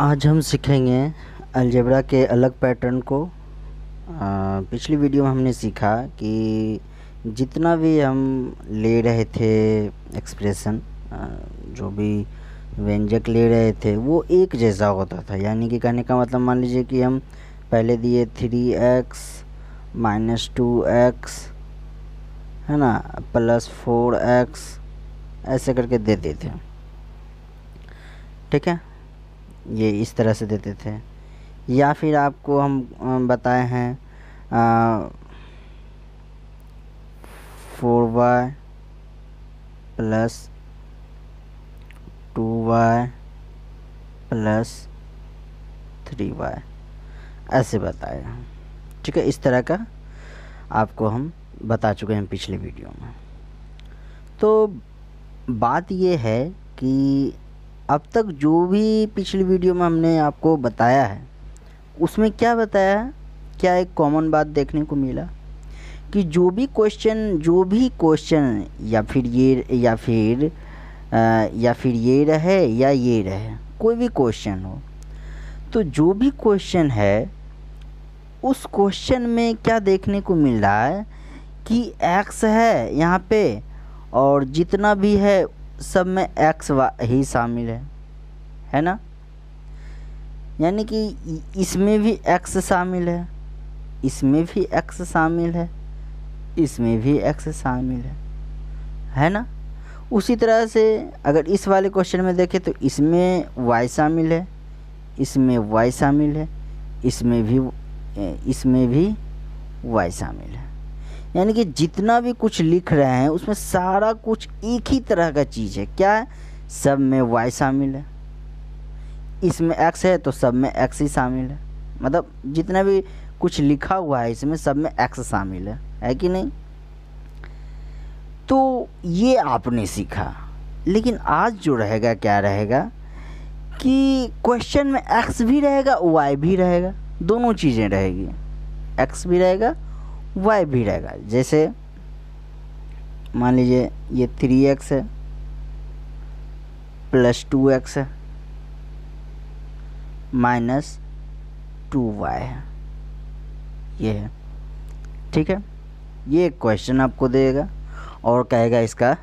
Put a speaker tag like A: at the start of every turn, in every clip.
A: आज हम सीखेंगे अलजेबरा के अलग पैटर्न को आ, पिछली वीडियो में हमने सीखा कि जितना भी हम ले रहे थे एक्सप्रेशन जो भी व्यंजक ले रहे थे वो एक जैसा होता था यानी कि कहने का मतलब मान लीजिए कि हम पहले दिए three X minus two X है ना प्लस फोर एक्स ऐसे करके दे देते ठीक है ये इस तरह से देते थे या फिर आपको हम बताए हैं four Y plus two Y plus three Y ऐसे बताएगा ठीक है इस तरह का आपको हम बता चुके हैं पिछले वीडियो में तो बात ये है कि अब तक जो भी पिछली वीडियो में हमने आपको बताया है उसमें क्या बताया क्या एक कॉमन बात देखने को मिला कि जो भी क्वेश्चन जो भी क्वेश्चन या फिर ये या फिर आ, या फिर ये रहे या ये रहे कोई भी क्वेश्चन हो तो जो भी क्वेश्चन है उस क्वेश्चन में क्या देखने को मिल रहा है कि एक्स है यहाँ पे और जितना भी है सब में एक्स ही शामिल है है ना यानी कि इसमें भी एक्स शामिल है इसमें भी एक्स शामिल है इसमें भी एक्स शामिल है है ना उसी तरह से अगर इस वाले क्वेश्चन में देखें तो इसमें वाई शामिल है इसमें वाई शामिल है इसमें भी इसमें भी वाई शामिल है यानी कि जितना भी कुछ लिख रहे हैं उसमें सारा कुछ एक ही तरह का चीज़ है क्या है सब में वाई शामिल है इसमें एक्स है तो सब में एक्स ही शामिल है मतलब जितना भी कुछ लिखा हुआ है इसमें सब में एक्स शामिल है है कि नहीं तो ये आपने सीखा लेकिन आज जो रहेगा क्या रहेगा कि क्वेश्चन में एक्स भी रहेगा वाई भी रहेगा दोनों चीज़ें रहेगी एक्स भी रहेगा वाई भी रहेगा जैसे मान लीजिए ये थ्री एक्स है प्लस टू एक्स है माइनस टू वाई है ये है ठीक है ये एक क्वेश्चन आपको देगा और कहेगा इसका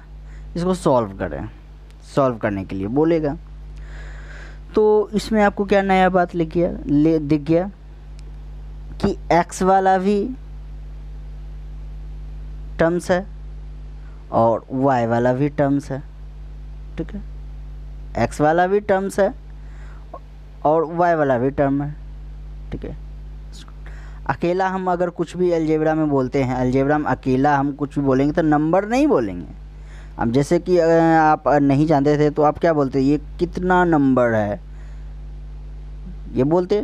A: इसको सॉल्व करें सॉल्व करने के लिए बोलेगा तो इसमें आपको क्या नया बात लिख गया ले दिख गया कि एक्स वाला भी टर्म्स है और वाई वाला भी टर्म्स है ठीक है एक्स वाला भी टर्म्स है और वाई वाला भी टर्म है ठीक है अकेला हम अगर कुछ भी अलजेबरा में बोलते हैं अलजेबरा में अकेला हम कुछ भी बोलेंगे तो नंबर नहीं बोलेंगे अब जैसे कि आप नहीं जानते थे तो आप क्या बोलते ये कितना नंबर है ये बोलते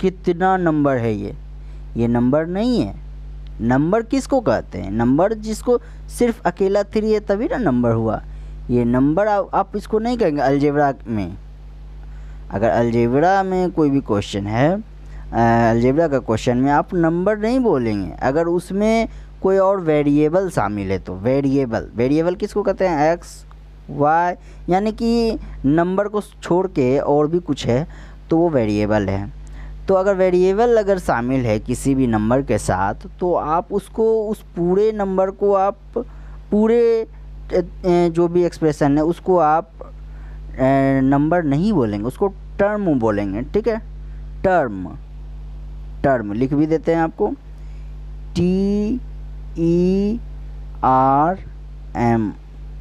A: कितना नंबर है ये ये नंबर नहीं है नंबर किसको कहते हैं नंबर जिसको सिर्फ अकेला थ्री है तभी ना नंबर हुआ ये नंबर आप, आप इसको नहीं कहेंगे अलजेबरा में अगर अलजेबरा में कोई भी क्वेश्चन है अलजेबरा का क्वेश्चन में आप नंबर नहीं बोलेंगे अगर उसमें कोई और वेरिएबल शामिल है तो वेरिएबल वेरिएबल किसको कहते हैं एक्स वाई यानी कि नंबर को छोड़ के और भी कुछ है तो वो वेरिएबल है तो अगर वेरिएबल अगर शामिल है किसी भी नंबर के साथ तो आप उसको उस पूरे नंबर को आप पूरे जो भी एक्सप्रेशन है उसको आप नंबर नहीं बोलेंगे उसको टर्म बोलेंगे ठीक है टर्म टर्म लिख भी देते हैं आपको T E R M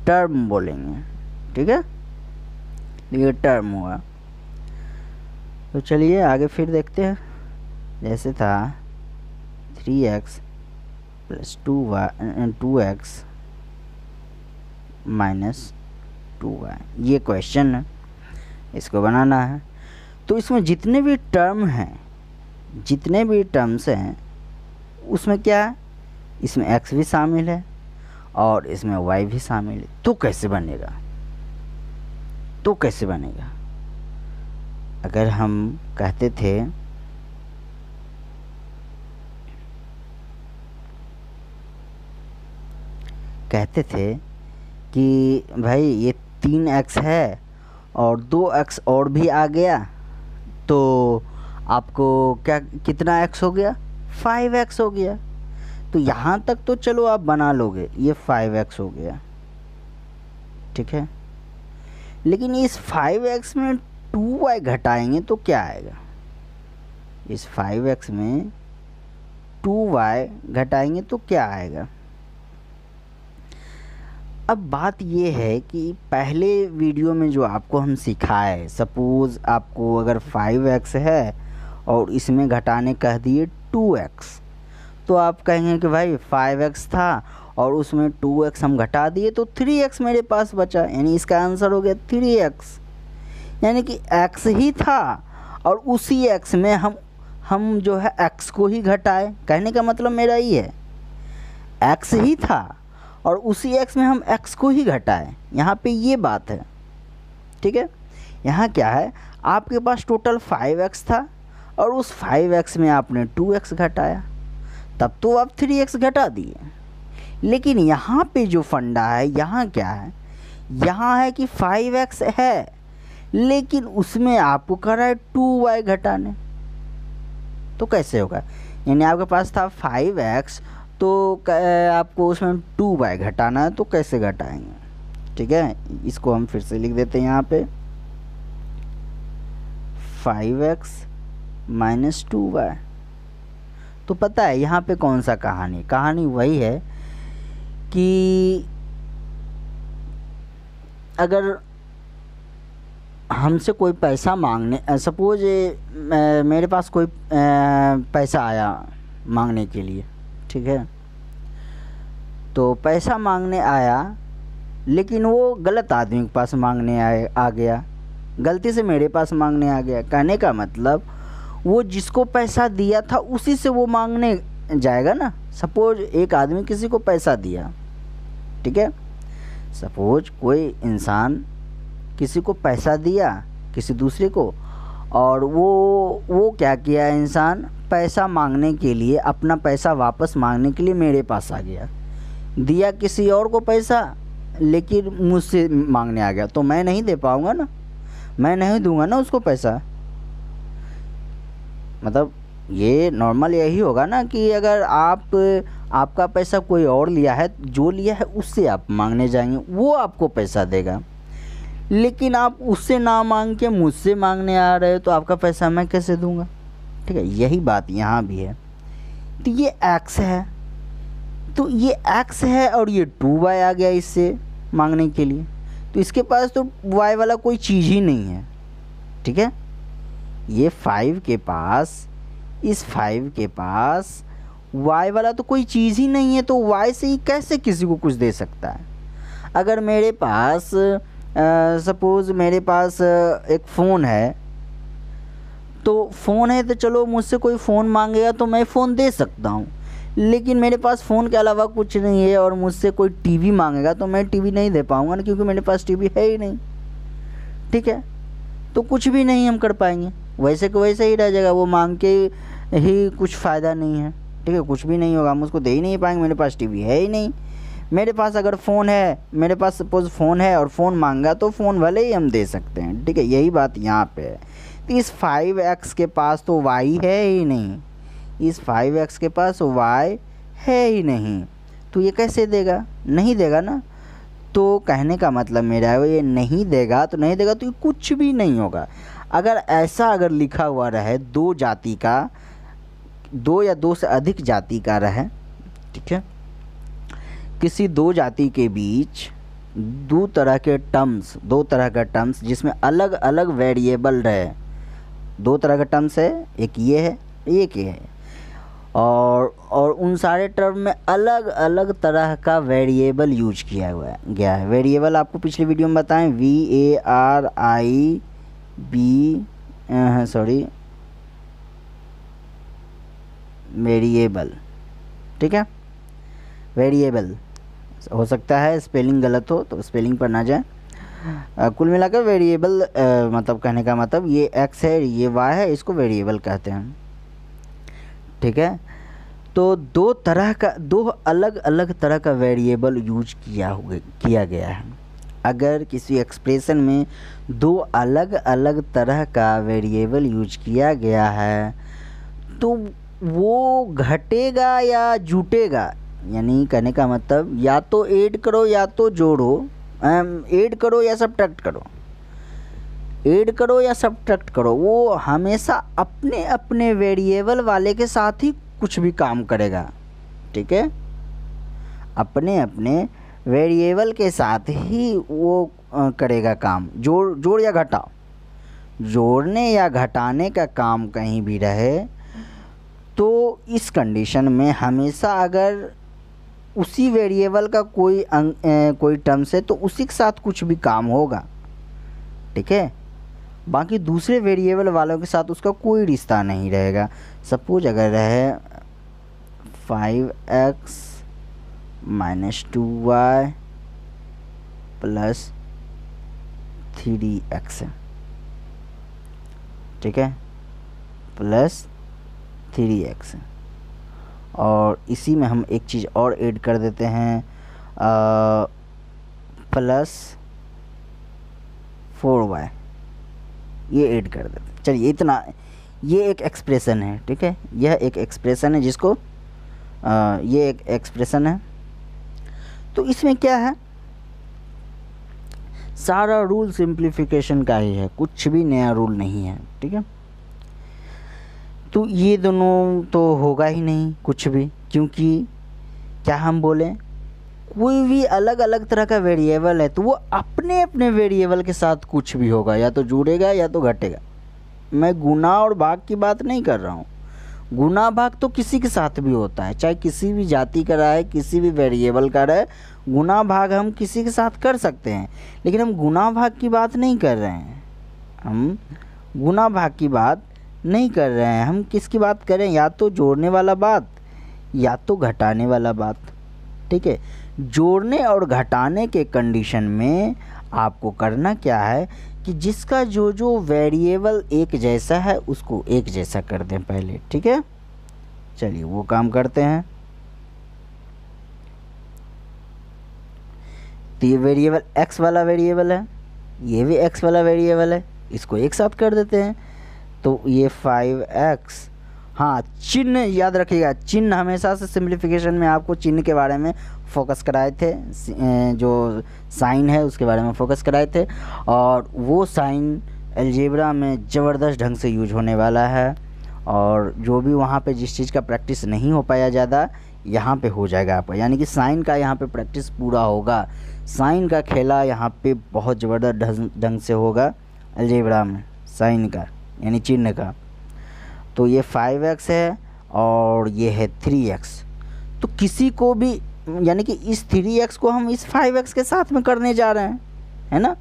A: term बोलेंगे ठीक है ये टर्म हुआ तो चलिए आगे फिर देखते हैं जैसे था three X plus two Y two X minus two Y ये क्वेश्चन है इसको बनाना है तो इसमें जितने भी टर्म हैं जितने भी टर्म्स हैं उसमें क्या है इसमें एक्स भी शामिल है और इसमें वाई भी शामिल है तो कैसे बनेगा तो कैसे बनेगा अगर हम कहते थे कहते थे कि भाई ये तीन एक्स है और दो एक्स और भी आ गया तो आपको क्या कितना एक्स हो गया फाइव एक्स हो गया तो यहाँ तक तो चलो आप बना लोगे ये फाइव एक्स हो गया ठीक है लेकिन इस फाइव एक्स में टू वाई घटाएंगे तो क्या आएगा इस फाइव एक्स में टू वाई घटाएंगे तो क्या आएगा अब बात ये है कि पहले वीडियो में जो आपको हम सिखाए सपोज़ आपको अगर फाइव एक्स है और इसमें घटाने कह दिए टू एक्स तो आप कहेंगे कि भाई फाइव एक्स था और उसमें टू एक्स हम घटा दिए तो थ्री एक्स मेरे पास बचा यानी इसका आंसर हो गया थ्री एक्स यानी कि एक्स ही था और उसी एक्स में हम हम जो है एक्स को ही घटाए कहने का मतलब मेरा ये है एक्स ही था और उसी एक्स में हम एक्स को ही घटाए यहाँ पे ये बात है ठीक है यहाँ क्या है आपके पास टोटल फाइव एक्स था और उस फाइव एक्स में आपने टू एक्स घटाया तब तो आप थ्री एक्स घटा दिए लेकिन यहाँ पे जो फंडा है यहाँ क्या है यहाँ है कि फाइव एक्स है लेकिन उसमें आपको कह रहा है टू वाई घटाने तो कैसे होगा यानी आपके पास था फाइव एक्स तो आपको उसमें टू वाई घटाना है तो कैसे घटाएंगे ठीक है इसको हम फिर से लिख देते हैं यहाँ पे five x minus two y तो पता है यहाँ पे कौन सा कहानी कहानी वही है कि अगर हमसे कोई पैसा मांगने सपोज़ मेरे पास कोई पैसा आया मांगने के लिए ठीक है तो पैसा मांगने आया लेकिन वो गलत आदमी के पास मांगने आए आ गया गलती से मेरे पास मांगने आ गया कहने का मतलब वो जिसको पैसा दिया था उसी से वो मांगने जाएगा ना सपोज एक आदमी किसी को पैसा दिया ठीक है सपोज कोई इंसान किसी को पैसा दिया किसी दूसरे को और वो वो क्या किया इंसान पैसा मांगने के लिए अपना पैसा वापस मांगने के लिए मेरे पास आ गया दिया किसी और को पैसा लेकिन मुझसे मांगने आ गया तो मैं नहीं दे पाऊँगा ना मैं नहीं दूंगा ना उसको पैसा मतलब ये नॉर्मल यही होगा ना कि अगर आप आपका पैसा कोई और लिया है जो लिया है उससे आप मांगने जाएंगे वो आपको पैसा देगा लेकिन आप उससे ना मांग के मुझसे मांगने आ रहे हो तो आपका पैसा मैं कैसे दूंगा ठीक है यही बात यहाँ भी है तो ये एक्स है तो ये एक्स है और ये टू वाई आ गया इससे मांगने के लिए तो इसके पास तो वाई वाला कोई चीज़ ही नहीं है ठीक है ये फाइव के पास इस फाइव के पास वाई वाला तो कोई चीज़ ही नहीं है तो वाई से ही कैसे किसी को कुछ दे सकता है अगर मेरे पास सपोज़ मेरे पास एक फ़ोन है तो फ़ोन है तो चलो मुझसे कोई फ़ोन मांगेगा तो मैं फ़ोन दे सकता हूँ लेकिन मेरे पास फ़ोन के अलावा कुछ नहीं है और मुझसे कोई टीवी मांगेगा तो मैं टीवी नहीं दे पाऊँगा ना क्योंकि मेरे पास टीवी है ही नहीं ठीक है तो कुछ भी नहीं हम कर पाएंगे वैसे के वैसे ही रह जाएगा वो मांग के ही कुछ फ़ायदा नहीं है ठीक है कुछ भी नहीं होगा हम उसको दे ही नहीं पाएंगे मेरे पास टीवी है ही नहीं मेरे पास अगर फ़ोन है मेरे पास सपोज़ फ़ोन है और फ़ोन मांगा तो फ़ोन भले ही हम दे सकते हैं ठीक है यही बात यहाँ पे है तो इस फाइव एक्स के पास तो वाई है ही नहीं इस फाइव एक्स के पास वाई है ही नहीं तो ये कैसे देगा नहीं देगा ना तो कहने का मतलब मेरा है वो ये नहीं देगा तो नहीं देगा तो ये कुछ भी नहीं होगा अगर ऐसा अगर लिखा हुआ रहे दो जाति का दो या दो से अधिक जाति का रहे ठीक है किसी दो जाति के बीच दो तरह के टर्म्स दो तरह का टर्म्स जिसमें अलग अलग वेरिएबल रहे दो तरह का टर्म्स है एक ये है एक ये है और और उन सारे टर्म में अलग अलग तरह का वेरिएबल यूज किया हुआ गया है वेरिएबल आपको पिछली वीडियो में बताएं V A R I B sorry variable ठीक है वेरिएबल हो सकता है स्पेलिंग गलत हो तो स्पेलिंग पर ना जाए कुल मिलाकर वेरिएबल मतलब कहने का मतलब ये एक्स है ये वाई है इसको वेरिएबल कहते हैं ठीक है तो दो तरह का दो अलग अलग तरह का वेरिएबल यूज किया हुए किया गया है अगर किसी एक्सप्रेशन में दो अलग अलग तरह का वेरिएबल यूज किया गया है तो वो घटेगा या जुटेगा यानी कहने का मतलब या तो ऐड करो या तो जोड़ो ऐड करो या सब्ट्रैक्ट करो ऐड करो या सब्ट्रैक्ट करो वो हमेशा अपने अपने वेरिएबल वाले के साथ ही कुछ भी काम करेगा ठीक है अपने अपने वेरिएबल के साथ ही वो करेगा काम जोड़ जोड़ या घटाओ जोड़ने या घटाने का काम कहीं भी रहे तो इस कंडीशन में हमेशा अगर उसी वेरिएबल का कोई अंग ए, कोई टर्म्स है तो उसी के साथ कुछ भी काम होगा ठीक है बाकी दूसरे वेरिएबल वालों के साथ उसका कोई रिश्ता नहीं रहेगा सपोज अगर रहे five x minus two Y plus three x ठीक है प्लस थ्री एक्स और इसी में हम एक चीज़ और ऐड कर देते हैं आ, प्लस फोर वाई ये ऐड कर देते हैं चलिए इतना ये एक एक्सप्रेशन है ठीक है यह एक एक्सप्रेशन है जिसको आ, ये एक एक्सप्रेशन है तो इसमें क्या है सारा रूल सिंप्लीफिकेशन का ही है कुछ भी नया रूल नहीं है ठीक है तो ये दोनों तो होगा ही नहीं कुछ भी क्योंकि क्या हम बोलें कोई भी अलग अलग तरह का वेरिएबल है तो वो अपने अपने वेरिएबल के साथ कुछ भी होगा या तो जुड़ेगा या तो घटेगा मैं गुना और भाग की बात नहीं कर रहा हूँ गुना भाग तो किसी के साथ भी होता है चाहे किसी भी जाति का रहा है किसी भी वेरिएबल का रहा है गुना भाग हम किसी के साथ कर सकते हैं लेकिन हम गुना भाग की बात नहीं कर रहे हैं हम गुना भाग की बात नहीं कर रहे हैं हम किसकी बात करें या तो जोड़ने वाला बात या तो घटाने वाला बात ठीक है जोड़ने और घटाने के कंडीशन में आपको करना क्या है कि जिसका जो जो वेरिएबल एक जैसा है उसको एक जैसा कर दें पहले ठीक है चलिए वो काम करते हैं तो ये वेरिएबल एक्स वाला वेरिएबल है ये भी एक्स वाला वेरिएबल है इसको एक साथ कर देते हैं तो ये फाइव एक्स हाँ चिन्ह याद रखिएगा चिन्ह हमेशा से सिम्प्लीफिकेशन में आपको चिन्ह के बारे में फोकस कराए थे जो साइन है उसके बारे में फोकस कराए थे और वो साइन एलजेबरा में ज़बरदस्त ढंग से यूज होने वाला है और जो भी वहाँ पे जिस चीज़ का प्रैक्टिस नहीं हो पाया ज़्यादा यहाँ पे हो जाएगा आपका यानी कि साइन का यहाँ पे प्रैक्टिस पूरा होगा साइन का खेला यहाँ पे बहुत ज़बरदस्त ढंग से होगा अलजेबरा में साइन का यानी चिन्ह का तो ये फाइव एक्स है और ये है थ्री एक्स तो किसी को भी यानी कि इस थ्री एक्स को हम इस फाइव एक्स के साथ में करने जा रहे हैं है ना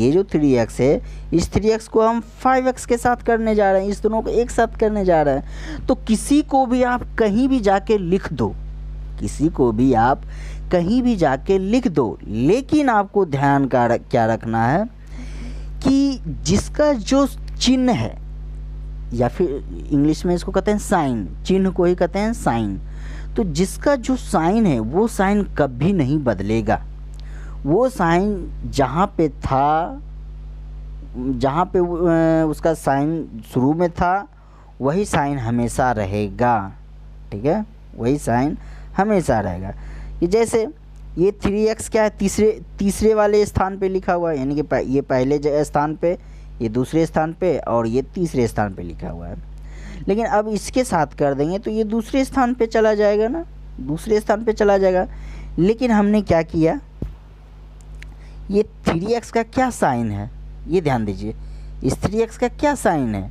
A: ये जो थ्री एक्स है इस थ्री एक्स को हम फाइव एक्स के साथ करने जा रहे हैं इस दोनों को एक साथ करने जा रहे हैं तो किसी को भी आप कहीं भी जाके लिख दो किसी को भी आप कहीं भी जाके लिख दो लेकिन आपको ध्यान का क्या रखना है कि जिसका जो चिन्ह है या फिर इंग्लिश में इसको कहते हैं साइन चिन्ह को ही कहते हैं साइन तो जिसका जो साइन है वो साइन कभी नहीं बदलेगा वो साइन जहाँ पे था जहाँ पे उसका साइन शुरू में था वही साइन हमेशा रहेगा ठीक है वही साइन हमेशा रहेगा कि जैसे ये थ्री एक्स क्या है तीसरे तीसरे वाले स्थान पे लिखा हुआ है यानी कि ये पहले स्थान पे ये दूसरे स्थान पे और ये तीसरे स्थान पे लिखा हुआ है लेकिन अब इसके साथ कर देंगे तो ये दूसरे स्थान पे चला जाएगा ना दूसरे स्थान पे चला जाएगा लेकिन हमने क्या किया ये थ्री एक्स का क्या साइन है ये ध्यान दीजिए इस थ्री एक्स का क्या साइन है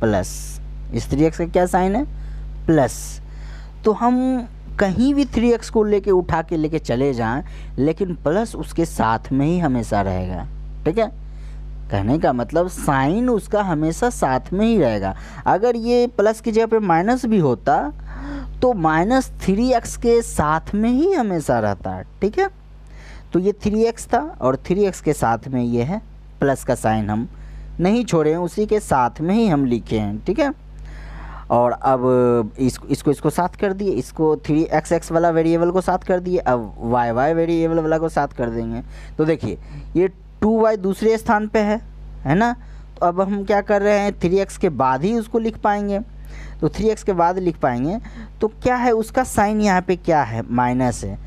A: प्लस इस थ्री एक्स का क्या साइन है प्लस तो हम कहीं भी थ्री एक्स को लेके उठा के लेके चले जाएं लेकिन प्लस उसके साथ में ही हमेशा रहेगा ठीक है कहने का मतलब साइन उसका हमेशा साथ में ही रहेगा अगर ये प्लस की जगह पे माइनस भी होता तो माइनस थ्री एक्स के साथ में ही हमेशा रहता है ठीक है तो ये थ्री एक्स था और थ्री एक्स के साथ में ये है प्लस का साइन हम नहीं छोड़े हैं उसी के साथ में ही हम लिखे हैं ठीक है और अब इसको इसको इसको साथ कर दिए इसको थ्री एक्स एक्स वाला वेरिएबल को साथ कर दिए अब वाई वाई वेरिएबल वाला को साथ कर देंगे तो देखिए ये टू वाई दूसरे स्थान पे है है ना तो अब हम क्या कर रहे हैं थ्री एक्स के बाद ही उसको लिख पाएंगे तो थ्री एक्स के बाद लिख पाएंगे तो क्या है उसका साइन यहाँ पे क्या है माइनस है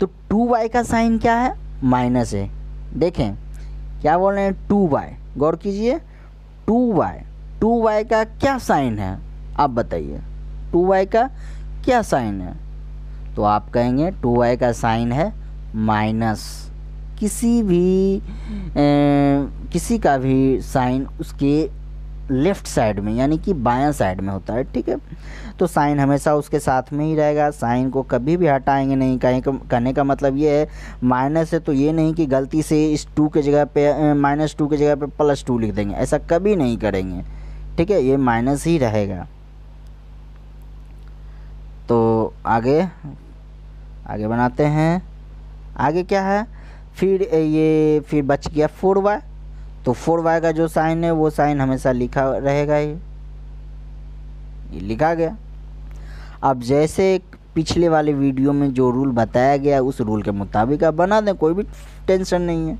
A: तो टू वाई का साइन क्या है माइनस है देखें क्या बोल रहे हैं टू वाई गौर कीजिए टू वाई टू वाई का क्या साइन है आप बताइए टू वाई का क्या साइन है तो आप कहेंगे टू वाई का साइन है माइनस किसी भी ए, किसी का भी साइन उसके लेफ़्ट साइड में यानी कि बायां साइड में होता है ठीक है तो साइन हमेशा उसके साथ में ही रहेगा साइन को कभी भी हटाएंगे नहीं कहीं कहने का मतलब ये है माइनस है तो ये नहीं कि गलती से इस टू के जगह पे माइनस टू के जगह पे प्लस टू लिख देंगे ऐसा कभी नहीं करेंगे ठीक है ये माइनस ही रहेगा तो आगे आगे बनाते हैं आगे क्या है फिर ये फिर बच गया फोर वाई तो फोर वाई का जो साइन है वो साइन हमेशा लिखा रहेगा ही ये लिखा गया अब जैसे पिछले वाले वीडियो में जो रूल बताया गया उस रूल के मुताबिक आप बना दें कोई भी टेंशन नहीं है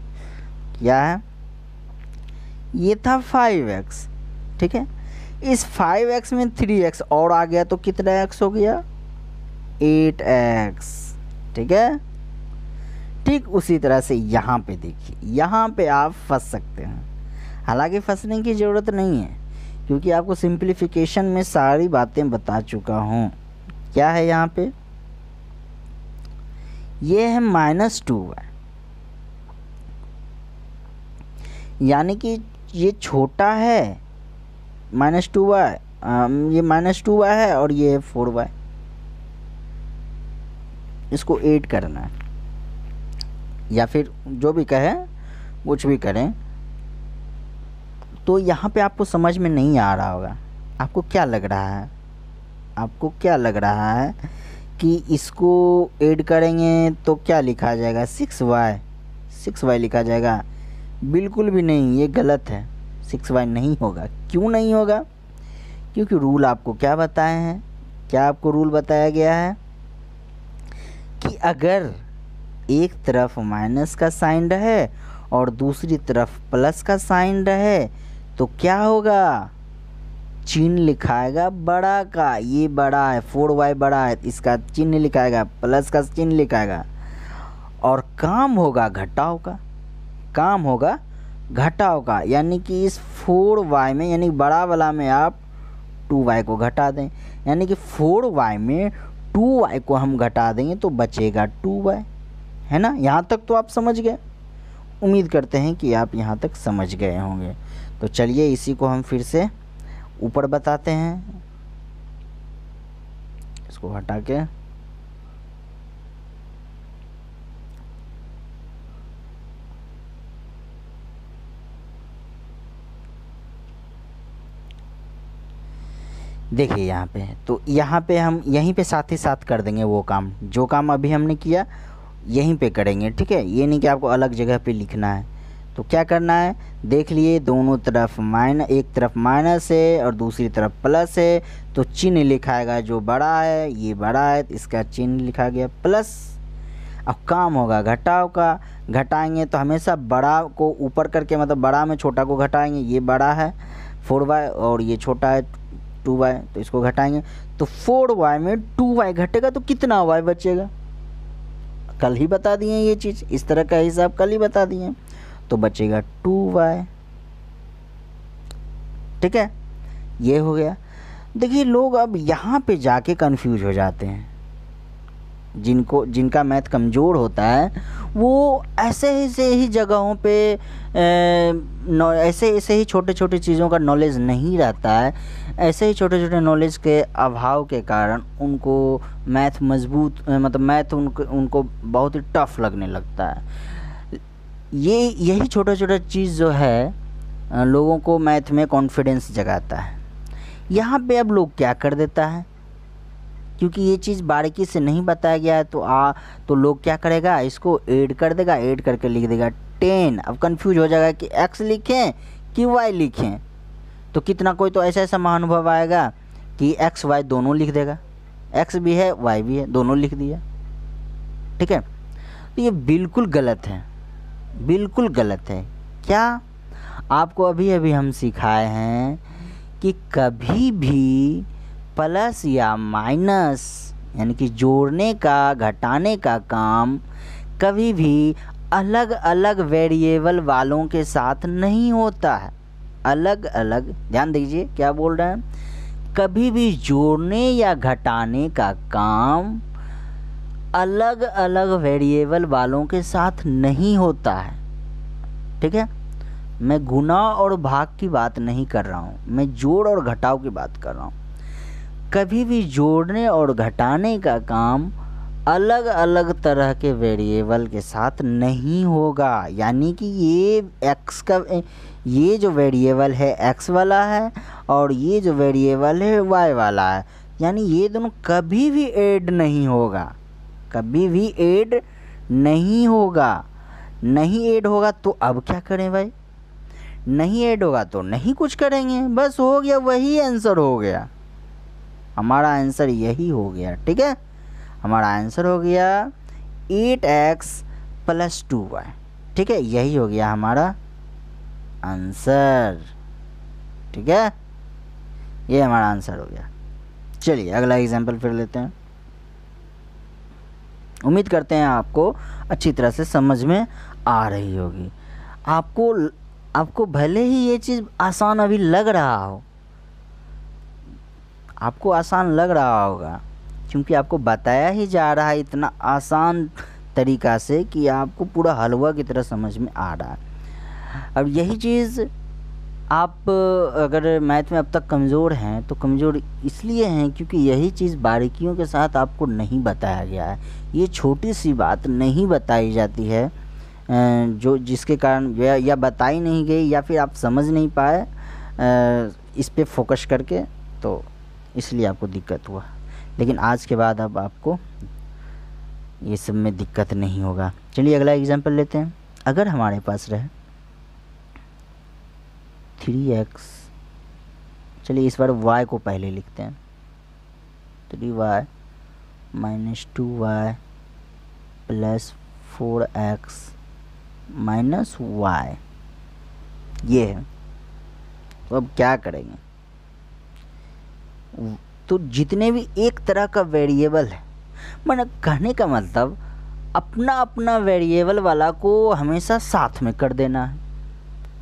A: क्या है ये था फाइव एक्स ठीक है इस फाइव एक्स में थ्री एक्स और आ गया तो कितना एक्स हो गया एट एक्स ठीक है ठीक उसी तरह से यहाँ पे देखिए यहाँ पे आप फंस सकते हैं हालांकि फंसने की ज़रूरत नहीं है क्योंकि आपको सिंप्लीफिकेशन में सारी बातें बता चुका हूँ क्या है यहाँ पे ये है माइनस टू वाई यानी कि ये छोटा है माइनस टू वाई ये माइनस टू वाई है और ये फोर वाई इसको एड करना है या फिर जो भी कहें कुछ भी करें तो यहाँ पे आपको समझ में नहीं आ रहा होगा आपको क्या लग रहा है आपको क्या लग रहा है कि इसको ऐड करेंगे तो क्या लिखा जाएगा सिक्स वाई सिक्स वाई लिखा जाएगा बिल्कुल भी नहीं ये गलत है सिक्स वाई नहीं होगा क्यों नहीं होगा क्योंकि रूल आपको क्या बताए हैं क्या आपको रूल बताया गया है कि अगर एक तरफ माइनस का साइन रहे और दूसरी तरफ प्लस का साइन रहे तो क्या होगा चिन्ह लिखाएगा बड़ा का ये बड़ा है फोर वाई बड़ा है इसका चिन्ह लिखाएगा प्लस का चिन्ह लिखाएगा और काम होगा घटाओ का काम होगा घटाओ का यानी कि इस फोर वाई में यानी बड़ा वाला में आप टू वाई को घटा दें यानी कि फोर वाई में टू वाई को हम घटा देंगे तो बचेगा टू वाई है ना यहाँ तक तो आप समझ गए उम्मीद करते हैं कि आप यहाँ तक समझ गए होंगे तो चलिए इसी को हम फिर से ऊपर बताते हैं इसको हटा के देखिए यहाँ पे तो यहाँ पे हम यहीं पे साथ ही साथ कर देंगे वो काम जो काम अभी हमने किया यहीं पे करेंगे ठीक है ये नहीं कि आपको अलग जगह पे लिखना है तो क्या करना है देख लिए दोनों तरफ माइन एक तरफ माइनस है और दूसरी तरफ प्लस है तो चिन्ह लिखाएगा जो बड़ा है ये बड़ा है तो इसका चिन्ह लिखा गया प्लस अब काम होगा घटाव का घटाएंगे तो हमेशा बड़ा को ऊपर करके मतलब बड़ा में छोटा को घटाएंगे ये बड़ा है फोर बाय और ये छोटा है टू बाय तो इसको घटाएंगे तो फोर वाई में टू वाई घटेगा तो कितना वाई बचेगा कल ही बता दिए ये चीज़ इस तरह का हिसाब कल ही बता दिए तो बचेगा टू वाई ठीक है ये हो गया देखिए लोग अब यहाँ पे जाके कंफ्यूज हो जाते हैं जिनको जिनका मैथ कमज़ोर होता है वो ऐसे ऐसे ही जगहों पे ऐसे ऐसे ही छोटे छोटे चीज़ों का नॉलेज नहीं रहता है ऐसे ही छोटे छोटे नॉलेज के अभाव के कारण उनको मैथ मजबूत मतलब मैथ उनको उनको बहुत ही टफ लगने लगता है ये यही छोटा छोटा चीज़ जो है लोगों को मैथ में कॉन्फिडेंस जगाता है यहाँ पे अब लोग क्या कर देता है क्योंकि ये चीज़ बारीकी से नहीं बताया गया है तो आ तो लोग क्या करेगा इसको ऐड कर देगा ऐड करके लिख देगा टेन अब कंफ्यूज हो जाएगा कि एक्स लिखें कि वाई लिखें तो कितना कोई तो ऐसा ऐसा महानुभव आएगा कि एक्स वाई दोनों लिख देगा एक्स भी है वाई भी है दोनों लिख दिया ठीक है तो ये बिल्कुल गलत है बिल्कुल गलत है क्या आपको अभी अभी हम सिखाए हैं कि कभी भी प्लस या माइनस यानी कि जोड़ने का घटाने का काम कभी भी अलग अलग वेरिएबल वालों के साथ नहीं होता है अलग अलग ध्यान दीजिए क्या बोल रहे हैं कभी भी जोड़ने या घटाने का काम अलग अलग वेरिएबल वालों के साथ नहीं होता है ठीक है मैं गुना और भाग की बात नहीं कर रहा हूँ मैं जोड़ और घटाव की बात कर रहा हूँ कभी भी जोड़ने और घटाने का काम अलग अलग तरह के वेरिएबल के साथ नहीं होगा यानी कि ये एक्स का ये जो वेरिएबल है एक्स वाला है और ये जो वेरिएबल है वाई वाला है यानी ये दोनों कभी भी ऐड नहीं होगा कभी भी ऐड नहीं होगा नहीं ऐड होगा तो अब क्या करें भाई नहीं ऐड होगा तो नहीं कुछ करेंगे बस हो गया वही आंसर हो गया हमारा आंसर यही हो गया ठीक है हमारा आंसर हो गया eight x plus two y ठीक है यही हो गया हमारा आंसर ठीक है ये हमारा आंसर हो गया चलिए अगला एग्जाम्पल फिर लेते हैं उम्मीद करते हैं आपको अच्छी तरह से समझ में आ रही होगी आपको आपको भले ही ये चीज़ आसान अभी लग रहा हो आपको आसान लग रहा होगा क्योंकि आपको बताया ही जा रहा है इतना आसान तरीक़ा से कि आपको पूरा हलवा की तरह समझ में आ रहा है अब यही चीज़ आप अगर मैथ में अब तक कमज़ोर हैं तो कमज़ोर इसलिए हैं क्योंकि यही चीज़ बारीकियों के साथ आपको नहीं बताया गया है ये छोटी सी बात नहीं बताई जाती है जो जिसके कारण या, या बताई नहीं गई या फिर आप समझ नहीं पाए इस पर फोकस करके तो इसलिए आपको दिक्कत हुआ लेकिन आज के बाद अब आपको ये सब में दिक्कत नहीं होगा चलिए अगला एग्जाम्पल लेते हैं अगर हमारे पास रहे थ्री एक्स चलिए इस बार वाई को पहले लिखते हैं three y minus two Y plus four x minus y ये है तो अब क्या करेंगे तो जितने भी एक तरह का वेरिएबल है मैंने कहने का मतलब अपना अपना वेरिएबल वाला को हमेशा साथ में कर देना है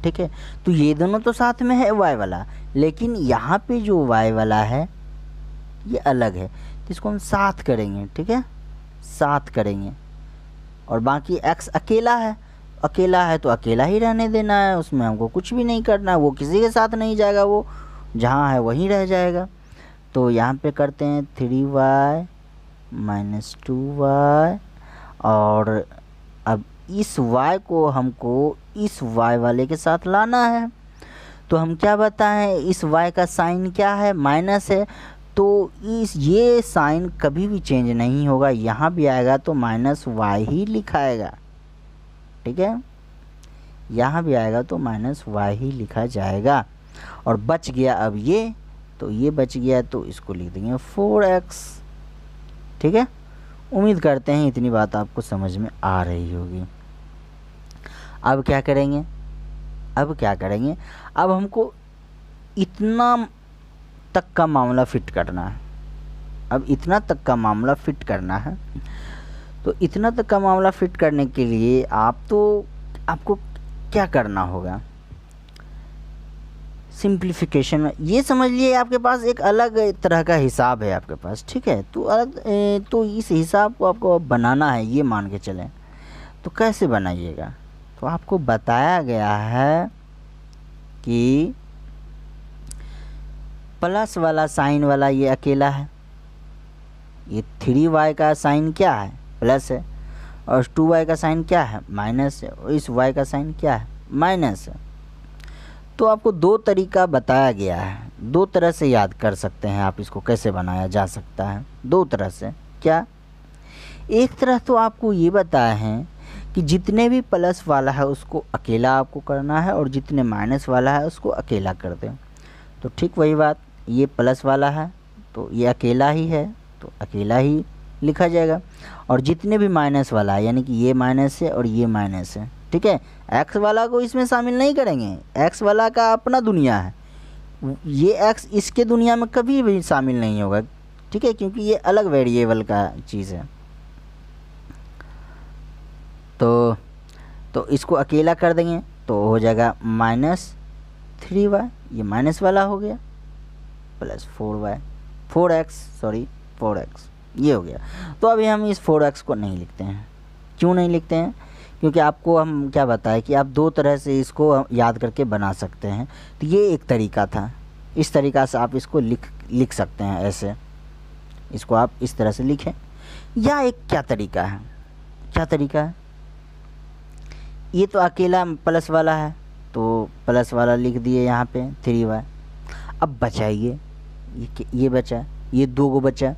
A: ठीक है तो ये दोनों तो साथ में है वाई वाला लेकिन यहाँ पे जो वाई वाला है ये अलग है तो इसको हम साथ करेंगे ठीक है साथ करेंगे और बाकी एक्स अकेला है अकेला है तो अकेला ही रहने देना है उसमें हमको कुछ भी नहीं करना है वो किसी के साथ नहीं जाएगा वो जहाँ है वहीं रह जाएगा तो यहाँ पे करते हैं three y minus two y और अब इस वाई को हमको इस वाई वाले के साथ लाना है तो हम क्या बताएं इस वाई का साइन क्या है माइनस है तो इस ये साइन कभी भी चेंज नहीं होगा यहाँ भी आएगा तो माइनस वाई ही लिखाएगा ठीक है यहाँ भी आएगा तो माइनस वाई ही लिखा जाएगा और बच गया अब ये तो ये बच गया तो इसको लिख देंगे फोर एक्स ठीक है उम्मीद करते हैं इतनी बात आपको समझ में आ रही होगी अब क्या करेंगे अब क्या करेंगे अब हमको इतना तक का मामला फिट करना है अब इतना तक का मामला फिट करना है तो इतना तक का मामला फिट करने के लिए आप तो आपको क्या करना होगा सिंप्लीफिकेशन ये समझ लिए आपके पास एक अलग तरह का हिसाब है आपके पास ठीक है तो अलग तो इस हिसाब को आपको बनाना है ये मान के चलें तो कैसे बनाइएगा तो आपको बताया गया है कि प्लस वाला साइन वाला ये अकेला है ये थ्री वाई का साइन क्या है प्लस है और टू वाई का साइन क्या है माइनस है और इस वाई का साइन क्या है माइनस है तो आपको दो तरीका बताया गया है दो तरह से याद कर सकते हैं आप इसको कैसे बनाया जा सकता है दो तरह से क्या एक तरह तो आपको ये बताए हैं कि जितने भी प्लस वाला है उसको अकेला आपको करना है और जितने माइनस वाला है उसको अकेला कर दें तो ठीक वही बात ये प्लस वाला है तो ये अकेला ही है तो अकेला ही लिखा जाएगा और जितने भी माइनस वाला है यानी कि ये माइनस है और ये माइनस है ठीक है एक्स वाला को इसमें शामिल नहीं करेंगे एक्स वाला का अपना दुनिया है ये एक्स इसके दुनिया में कभी भी शामिल नहीं होगा ठीक है क्योंकि ये अलग वेरिएबल का चीज़ है तो तो इसको अकेला कर देंगे तो हो जाएगा माइनस थ्री वाई ये माइनस वाला हो गया plus four y four x sorry four x ये हो गया तो अभी हम इस फोर एक्स को नहीं लिखते हैं क्यों नहीं लिखते हैं क्योंकि आपको हम क्या बताएं कि आप दो तरह से इसको याद करके बना सकते हैं तो ये एक तरीका था इस तरीका से आप इसको लिख लिख सकते हैं ऐसे इसको आप इस तरह से लिखें या एक क्या तरीका है क्या तरीका है ये तो अकेला प्लस वाला है तो प्लस वाला लिख दिए यहाँ पे थ्री वाई अब बचाइए ये ये बचा ये दो को बचा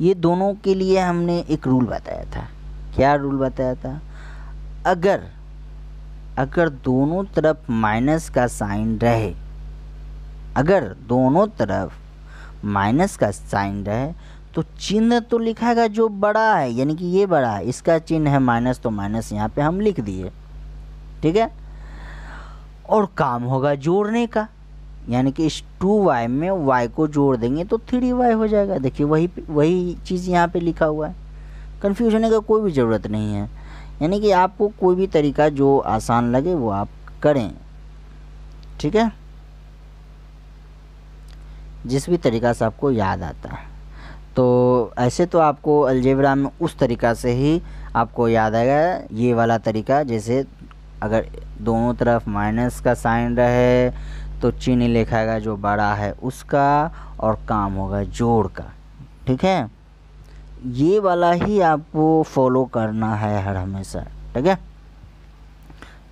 A: ये दोनों के लिए हमने एक रूल बताया था क्या रूल बताया था अगर अगर दोनों तरफ माइनस का साइन रहे अगर दोनों तरफ माइनस का साइन रहे तो चिन्ह तो लिखाएगा जो बड़ा है यानी कि ये बड़ा है इसका चिन्ह है माइनस तो माइनस यहाँ पे हम लिख दिए ठीक है और काम होगा जोड़ने का यानी कि इस टू वाई में वाई को जोड़ देंगे तो थ्री वाई हो जाएगा देखिए वही वही चीज़ यहाँ पे लिखा हुआ है कन्फ्यूजन का कोई भी ज़रूरत नहीं है यानी कि आपको कोई भी तरीका जो आसान लगे वो आप करें ठीक है जिस भी तरीका से आपको याद आता है तो ऐसे तो आपको अलजेबरा में उस तरीका से ही आपको याद आएगा ये वाला तरीका जैसे अगर दोनों तरफ माइनस का साइन रहे तो चीनी लिखाएगा जो बड़ा है उसका और काम होगा जोड़ का ठीक है ये वाला ही आपको फॉलो करना है हर हमेशा ठीक है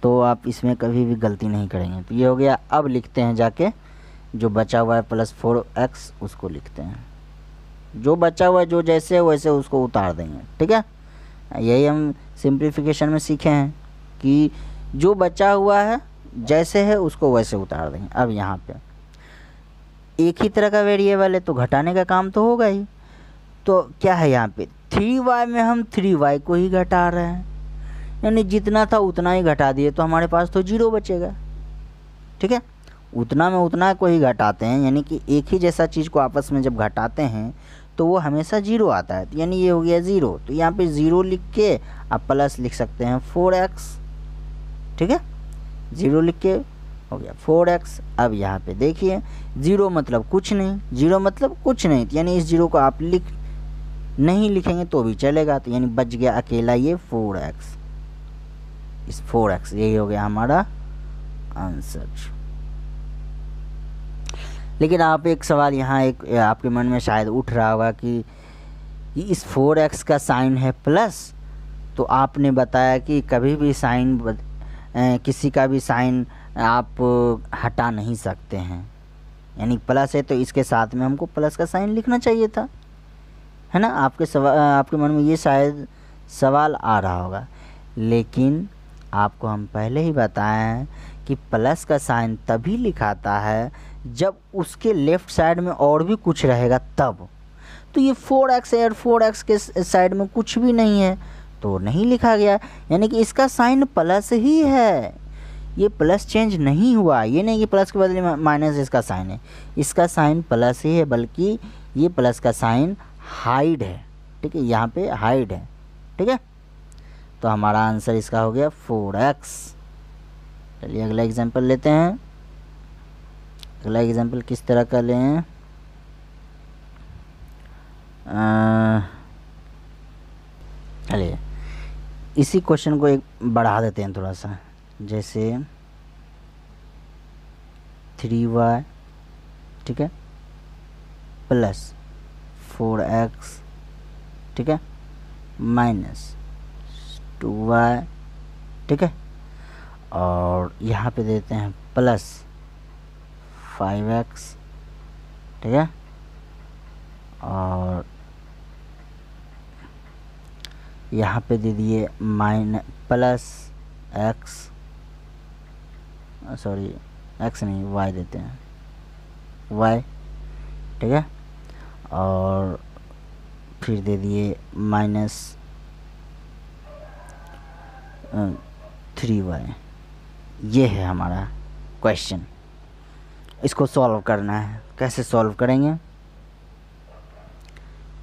A: तो आप इसमें कभी भी गलती नहीं करेंगे तो ये हो गया अब लिखते हैं जाके जो बचा हुआ है प्लस फोर एक्स उसको लिखते हैं जो बचा हुआ है जो जैसे है वैसे उसको उतार देंगे ठीक है यही हम सिंप्लीफिकेशन में सीखे हैं कि जो बचा हुआ है जैसे है उसको वैसे उतार देंगे अब यहाँ पे एक ही तरह का वेरिएबल है तो घटाने का काम तो होगा ही तो क्या है यहाँ पे थ्री वाई में हम थ्री वाई को ही घटा रहे हैं यानी जितना था उतना ही घटा दिए तो हमारे पास तो जीरो बचेगा ठीक है उतना में उतना को ही घटाते हैं यानी कि एक ही जैसा चीज़ को आपस में जब घटाते हैं तो वो हमेशा ज़ीरो आता है तो यानी ये हो गया ज़ीरो तो यहाँ पे ज़ीरो लिख के आप प्लस लिख सकते हैं फोर एक्स ठीक है ज़ीरो लिख के हो गया फोर एक्स अब यहाँ पे देखिए ज़ीरो मतलब कुछ नहीं ज़ीरो मतलब कुछ नहीं तो यानी इस ज़ीरो को आप लिख नहीं लिखेंगे तो भी चलेगा तो यानी बच गया अकेला ये फोर एक्स इस फोर एक्स यही हो गया हमारा आंसर लेकिन आप एक सवाल यहाँ एक आपके मन में शायद उठ रहा होगा कि इस फोर एक्स का साइन है प्लस तो आपने बताया कि कभी भी साइन किसी का भी साइन आप हटा नहीं सकते हैं यानी प्लस है तो इसके साथ में हमको प्लस का साइन लिखना चाहिए था है ना आपके सवा आपके मन में ये शायद सवाल आ रहा होगा लेकिन आपको हम पहले ही बताए हैं कि प्लस का साइन तभी लिखाता है जब उसके लेफ़्ट साइड में और भी कुछ रहेगा तब तो ये फोर एक्स है और फोर एक्स के साइड में कुछ भी नहीं है तो नहीं लिखा गया यानी कि इसका साइन प्लस ही है ये प्लस चेंज नहीं हुआ ये नहीं कि प्लस के बदले माइनस इसका साइन है इसका साइन प्लस ही है बल्कि ये प्लस का साइन हाइड है ठीक है यहाँ पे हाइड है ठीक है तो हमारा आंसर इसका हो गया फोर एक्स चलिए अगला एग्जाम्पल लेते हैं अगला एग्जाम्पल किस तरह का लें चलिए इसी क्वेश्चन को एक बढ़ा देते हैं थोड़ा सा जैसे थ्री वाई ठीक है प्लस फोर एक्स ठीक है माइनस टू वाई ठीक है और यहाँ पे देते हैं प्लस फाइव एक्स ठीक है और यहाँ पे दे दिए माइन प्लस एक्स सॉरी एक्स नहीं वाई देते हैं वाई ठीक है और फिर दे दिए माइनस थ्री वाई ये है हमारा क्वेश्चन इसको सॉल्व करना है कैसे सॉल्व करेंगे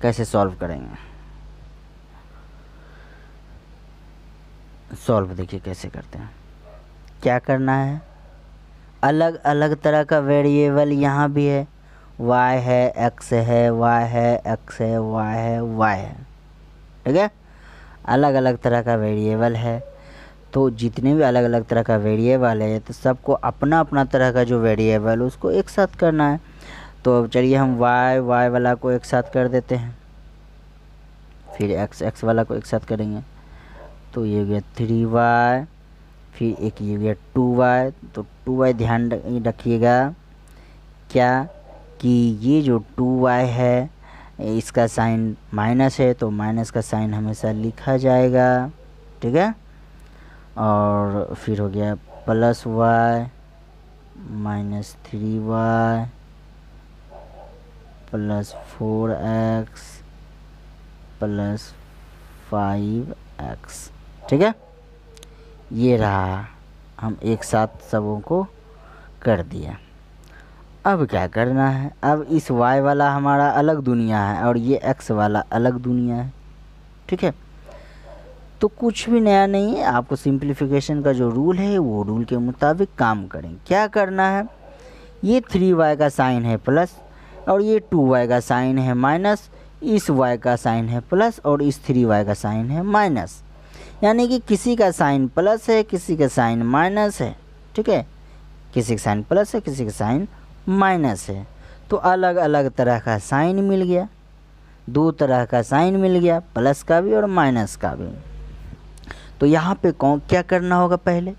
A: कैसे सॉल्व करेंगे सॉल्व देखिए कैसे करते हैं क्या करना है अलग अलग तरह का वेरिएबल यहाँ भी है वाई है एक्स है वाई है एक्स है वाई है वाई है ठीक है अलग अलग तरह का वेरिएबल है तो जितने भी अलग अलग तरह का वेरिएबल है तो सबको अपना अपना तरह का जो वेरिएबल उसको एक साथ करना है तो चलिए हम वाई वाई वाला को एक साथ कर देते हैं फिर एक्स एक्स वाला को एक साथ करेंगे तो ये हो गया थ्री वाई फिर एक ये हो गया टू वाई तो टू वाई ध्यान रखिएगा क्या कि ये जो टू वाई है इसका साइन माइनस है तो माइनस का साइन हमेशा लिखा जाएगा ठीक है और फिर हो गया plus y minus three y plus four x plus five x ठीक है ये रहा हम एक साथ सबों को कर दिया अब क्या करना है अब इस वाई वाला हमारा अलग दुनिया है और ये एक्स वाला अलग दुनिया है ठीक है तो कुछ भी नया नहीं है आपको सिंप्लीफिकेशन का जो रूल है वो रूल के मुताबिक काम करें क्या करना है ये थ्री वाई का साइन है प्लस और ये टू वाई का साइन है माइनस इस वाई का साइन है प्लस और इस थ्री वाई का साइन है माइनस यानी कि किसी का साइन प्लस है किसी का साइन माइनस है ठीक है किसी का साइन प्लस है किसी का साइन माइनस है तो अलग अलग तरह का साइन मिल गया दो तरह का साइन मिल गया प्लस का भी और माइनस का भी तो यहाँ पे कौन क्या करना होगा पहले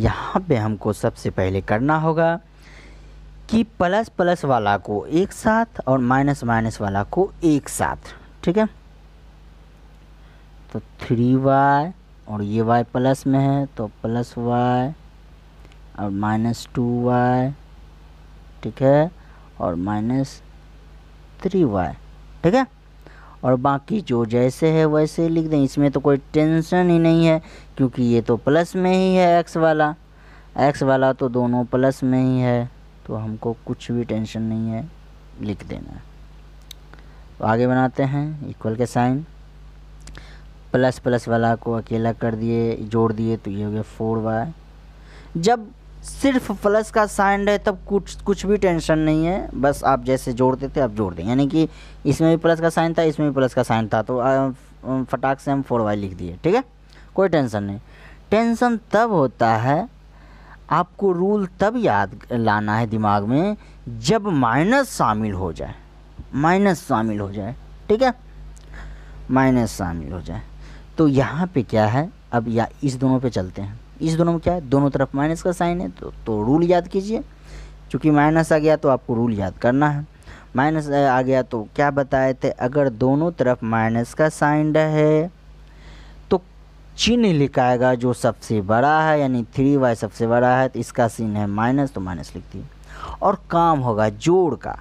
A: यहाँ पे हमको सबसे पहले करना होगा कि प्लस प्लस वाला को एक साथ और माइनस माइनस वाला को एक साथ ठीक है तो थ्री वाई और ये वाई प्लस में है तो प्लस वाई और माइनस टू वाई ठीक है और माइनस थ्री वाई ठीक है और बाकी जो जैसे है वैसे लिख दें इसमें तो कोई टेंशन ही नहीं है क्योंकि ये तो प्लस में ही है एक्स वाला एक्स वाला तो दोनों प्लस में ही है तो हमको कुछ भी टेंशन नहीं है लिख देना तो आगे बनाते हैं इक्वल के साइन प्लस प्लस वाला को अकेला कर दिए जोड़ दिए तो ये हो गया फोर वाई जब सिर्फ प्लस का साइन है तब कुछ कुछ भी टेंशन नहीं है बस आप जैसे जोड़ते थे आप जोड़ दें यानी कि इसमें भी प्लस का साइन था इसमें भी प्लस का साइन था तो फटाक से हम फोर वाई लिख दिए ठीक है कोई टेंशन नहीं टेंशन तब होता है आपको रूल तब याद लाना है दिमाग में जब माइनस शामिल हो जाए माइनस शामिल हो जाए ठीक है माइनस शामिल हो जाए तो यहाँ पे क्या है अब या इस दोनों पे चलते हैं इस दोनों में क्या है दोनों तरफ माइनस का साइन है तो तो रूल याद कीजिए चूँकि माइनस आ गया तो आपको रूल याद करना है माइनस आ गया तो क्या बताए थे अगर दोनों तरफ माइनस का साइन रहे तो चिन्ह लिखाएगा जो सबसे बड़ा है यानी थ्री वाई सबसे बड़ा है तो इसका सीन है माइनस तो माइनस लिखती है और काम होगा जोड़ का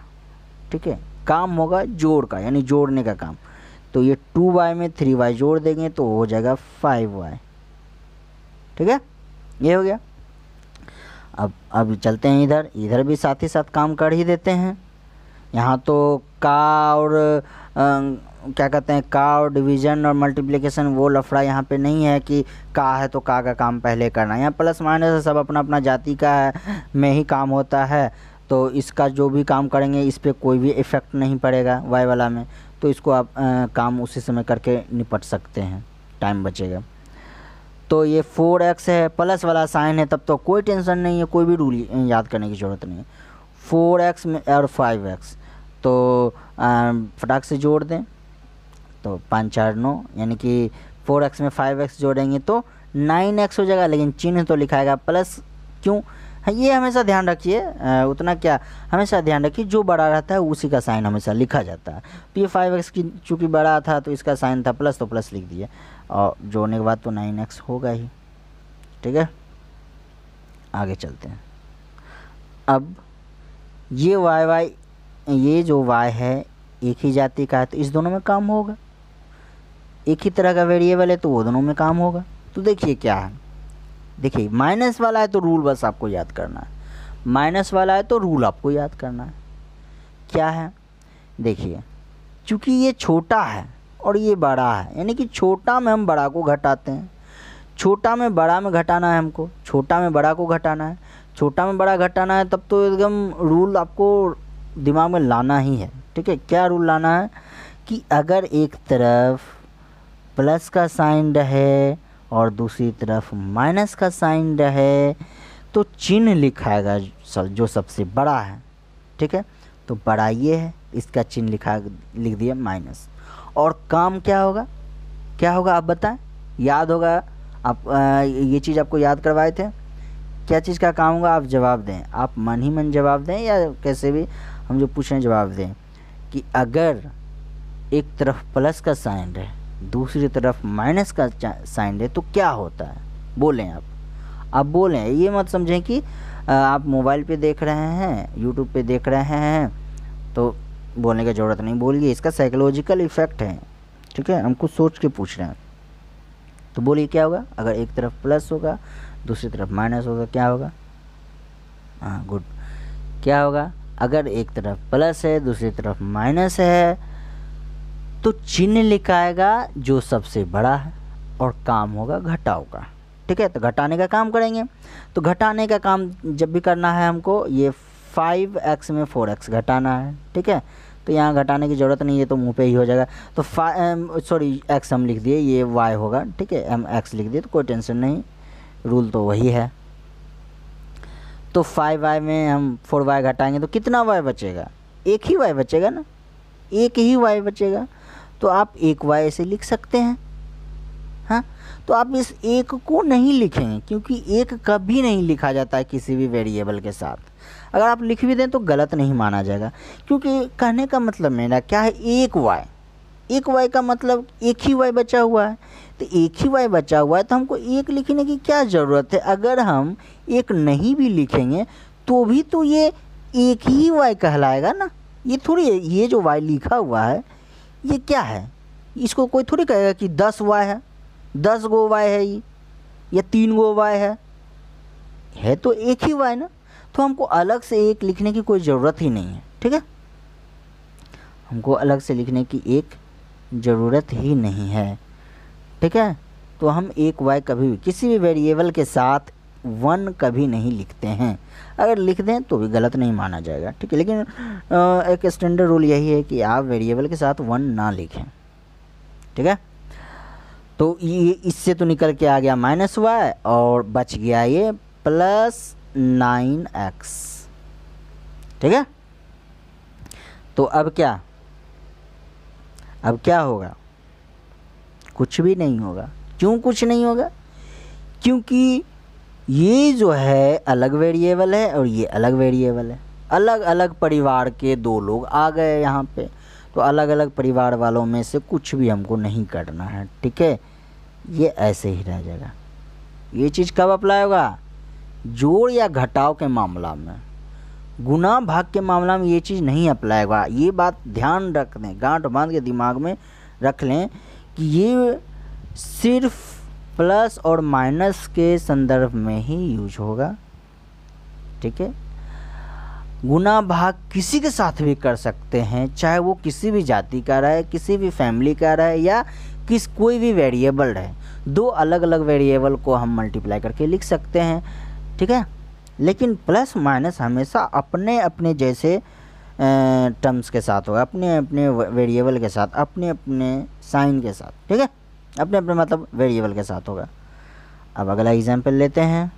A: ठीक है काम होगा जोड़ का यानी जोड़ने का काम तो ये टू वाई में थ्री वाई जोड़ देंगे तो हो जाएगा फाइव वाई ठीक है ये हो गया अब अब चलते हैं इधर इधर भी साथ ही साथ काम कर ही देते हैं यहाँ तो का और आ, क्या कहते हैं का और डिवीज़न और मल्टीप्लिकेशन वो लफड़ा यहाँ पे नहीं है कि का है तो का का काम पहले करना है यहाँ प्लस माइनस सब अपना अपना जाति का है में ही काम होता है तो इसका जो भी काम करेंगे इस पर कोई भी इफ़ेक्ट नहीं पड़ेगा वाई वाला में तो इसको आप आ, काम उसी समय करके निपट सकते हैं टाइम बचेगा तो ये फोर एक्स है प्लस वाला साइन है तब तो कोई टेंशन नहीं है कोई भी रूल याद करने की ज़रूरत नहीं है फोर एक्स में और फाइव एक्स तो फटाक से जोड़ दें तो पाँच चार नौ यानी कि फोर एक्स में फाइव एक्स जोड़ेंगे तो नाइन एक्स हो जाएगा लेकिन चिन्ह तो लिखाएगा प्लस क्यों हाँ, ये हमेशा ध्यान रखिए उतना क्या हमेशा ध्यान रखिए जो बड़ा रहता है उसी का साइन हमेशा लिखा जाता है तो ये फाइव एक्स की चूँकि बड़ा था तो इसका साइन था प्लस तो प्लस लिख दिए और जोड़ने के बाद तो नाइन एक्स होगा ही ठीक है आगे चलते हैं अब ये वाई वाई ये जो वाई है एक ही जाति का है तो इस दोनों में काम होगा एक ही तरह का वेरिएबल है तो वो दोनों में काम होगा तो देखिए क्या है देखिए माइनस वाला है तो रूल बस आपको याद करना है माइनस वाला है तो रूल आपको याद करना है क्या है देखिए चूँकि ये छोटा है और ये बड़ा है यानी कि छोटा में हम बड़ा को घटाते हैं छोटा में बड़ा में घटाना है हमको छोटा में बड़ा को घटाना है छोटा में बड़ा घटाना है तब तो एकदम रूल आपको दिमाग में लाना ही है ठीक है क्या रूल लाना है कि अगर एक तरफ प्लस का साइन रहे और दूसरी तरफ माइनस का साइन रहे तो चिन्ह लिखाएगा जो सबसे बड़ा है ठीक है तो बड़ा ये है इसका चिन्ह लिखा लिख दिया माइनस और काम क्या होगा क्या होगा आप बताएं याद होगा आप आ, ये चीज़ आपको याद करवाए थे क्या चीज़ का काम होगा आप जवाब दें आप मन ही मन जवाब दें या कैसे भी हम जो पूछ रहे हैं जवाब दें कि अगर एक तरफ प्लस का साइन रहे दूसरी तरफ माइनस का साइन दे तो क्या होता है बोलें आप आप बोलें ये मत समझें कि आप मोबाइल पे देख रहे हैं यूट्यूब पे देख रहे हैं तो बोलने की ज़रूरत नहीं बोलिए इसका साइकोलॉजिकल इफ़ेक्ट है ठीक है हम कुछ सोच के पूछ रहे हैं तो बोलिए क्या होगा अगर एक तरफ प्लस होगा दूसरी तरफ माइनस होगा क्या होगा हाँ गुड क्या होगा अगर एक तरफ प्लस है दूसरी तरफ माइनस है तो चिन्ह लिखाएगा जो सबसे बड़ा है और काम होगा घटाओ का ठीक है तो घटाने का काम करेंगे तो घटाने का काम जब भी करना है हमको ये फाइव एक्स में फोर एक्स घटाना है ठीक है तो यहाँ घटाने की ज़रूरत नहीं है तो मुँह पे ही हो जाएगा तो फाइव सॉरी एक्स हम लिख दिए ये वाई होगा ठीक है हम एक्स लिख दिए तो कोई टेंशन नहीं रूल तो वही है तो फाइव वाई में हम फोर वाई घटाएंगे तो कितना वाई बचेगा एक ही वाई बचेगा ना एक ही वाई बचेगा तो आप एक वाई ऐसे लिख सकते हैं हाँ तो आप इस एक को नहीं लिखेंगे क्योंकि एक कभी नहीं लिखा जाता है किसी भी वेरिएबल के साथ अगर आप लिख भी दें तो गलत नहीं माना जाएगा क्योंकि कहने का मतलब मेरा क्या है एक वाई एक वाई का मतलब एक ही वाई बचा हुआ है तो एक ही वाई बचा हुआ है तो हमको एक लिखने की क्या ज़रूरत है अगर हम एक नहीं भी लिखेंगे तो भी तो ये एक ही वाई कहलाएगा ना ये थोड़ी ये जो वाई लिखा हुआ है ये क्या है इसको कोई थोड़ी कहेगा कि दस वाय है दस गो वाय है ये या तीन गो वाय है है तो एक ही वाय ना तो हमको अलग से एक लिखने की कोई ज़रूरत ही नहीं है ठीक है हमको अलग से लिखने की एक ज़रूरत ही नहीं है ठीक है तो हम एक वाई कभी भी किसी भी वेरिएबल के साथ वन कभी नहीं लिखते हैं अगर लिख दें तो भी गलत नहीं माना जाएगा ठीक है लेकिन एक स्टैंडर्ड रूल यही है कि आप वेरिएबल के साथ वन ना लिखें ठीक है तो ये इससे तो निकल के आ गया माइनस वाई और बच गया ये प्लस नाइन एक्स ठीक है तो अब क्या अब क्या होगा कुछ भी नहीं होगा क्यों कुछ नहीं होगा क्योंकि ये जो है अलग वेरिएबल है और ये अलग वेरिएबल है अलग अलग परिवार के दो लोग आ गए यहाँ पे तो अलग अलग परिवार वालों में से कुछ भी हमको नहीं करना है ठीक है ये ऐसे ही रह जाएगा ये चीज़ कब अप्लाई होगा जोड़ या घटाव के मामला में गुना भाग के मामला में ये चीज़ नहीं अप्लाई होगा ये बात ध्यान रख दें गांठ बांध के दिमाग में रख लें कि ये सिर्फ प्लस और माइनस के संदर्भ में ही यूज होगा ठीक है गुना भाग किसी के साथ भी कर सकते हैं चाहे वो किसी भी जाति का रहे किसी भी फैमिली का रहे या किस कोई भी वेरिएबल रहे दो अलग अलग वेरिएबल को हम मल्टीप्लाई करके लिख सकते हैं ठीक है लेकिन प्लस माइनस हमेशा अपने अपने जैसे टर्म्स के साथ होगा अपने अपने वेरिएबल के साथ अपने अपने साइन के साथ ठीक है अपने अपने मतलब वेरिएबल के साथ होगा अब अगला एग्जाम्पल लेते हैं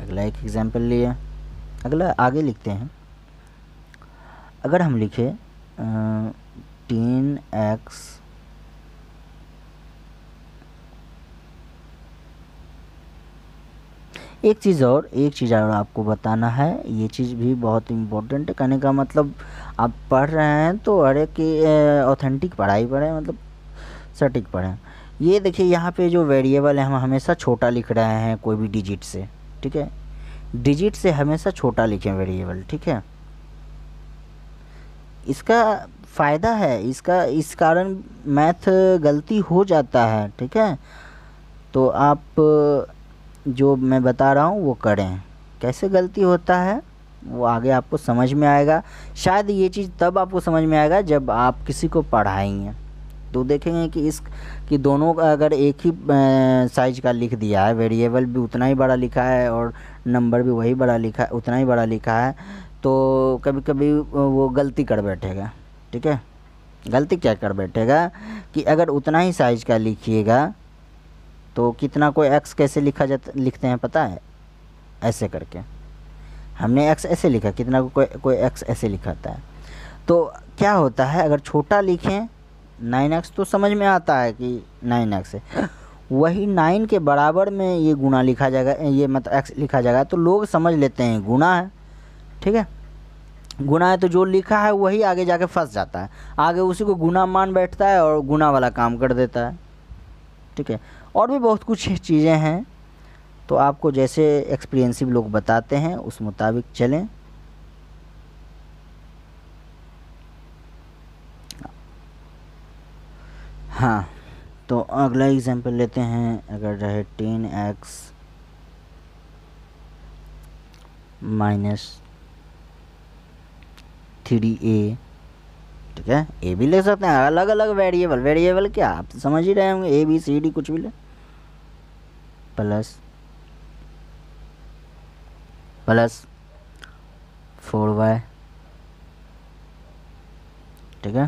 A: अगला एक एग्जाम्पल लिए अगला आगे लिखते हैं अगर हम लिखे तीन एक्स एक चीज़ और एक चीज़ और आपको बताना है ये चीज़ भी बहुत इम्पोर्टेंट है कहने का मतलब आप पढ़ रहे हैं तो हर एक ऑथेंटिक पढ़ाई पढ़ें मतलब सटीक पढ़ें ये देखिए यहाँ पे जो वेरिएबल है हम हमेशा छोटा लिख रहे हैं कोई भी डिजिट से ठीक है डिजिट से हमेशा छोटा लिखें वेरिएबल ठीक है इसका फ़ायदा है इसका इस कारण मैथ गलती हो जाता है ठीक है तो आप जो मैं बता रहा हूँ वो करें कैसे गलती होता है वो आगे आपको समझ में आएगा शायद ये चीज़ तब आपको समझ में आएगा जब आप किसी को पढ़ाएंगे तो देखेंगे कि इस कि दोनों का अगर एक ही साइज का लिख दिया है वेरिएबल भी उतना ही बड़ा लिखा है और नंबर भी वही बड़ा लिखा है उतना ही बड़ा लिखा है तो कभी कभी वो गलती कर बैठेगा ठीक है गलती क्या कर बैठेगा कि अगर उतना ही साइज का लिखिएगा तो कितना को एक्स कैसे लिखा जाता लिखते हैं पता है ऐसे करके हमने एक्स ऐसे लिखा कितना को कोई कोई एक्स ऐसे लिखाता है तो क्या होता है अगर छोटा लिखें नाइन एक्स तो समझ में आता है कि नाइन एक्स है वही नाइन के बराबर में ये गुना लिखा जाएगा ये मतलब एक्स लिखा जाएगा तो लोग समझ लेते हैं गुना है ठीक है गुना है तो जो लिखा है वही आगे जाके फंस जाता है आगे उसी को गुना मान बैठता है और गुना वाला काम कर देता है ठीक है और भी बहुत कुछ चीज़ें हैं तो आपको जैसे एक्सपीरियंसिव लोग बताते हैं उस मुताबिक चलें हाँ तो अगला एग्जांपल लेते हैं अगर रहे ten x minus three a ठीक है ए भी ले सकते हैं अलग अलग वेरिएबल वेरिएबल क्या आप तो समझ ही रहे होंगे ए बी सी डी कुछ भी ले प्लस प्लस फोर वाई ठीक है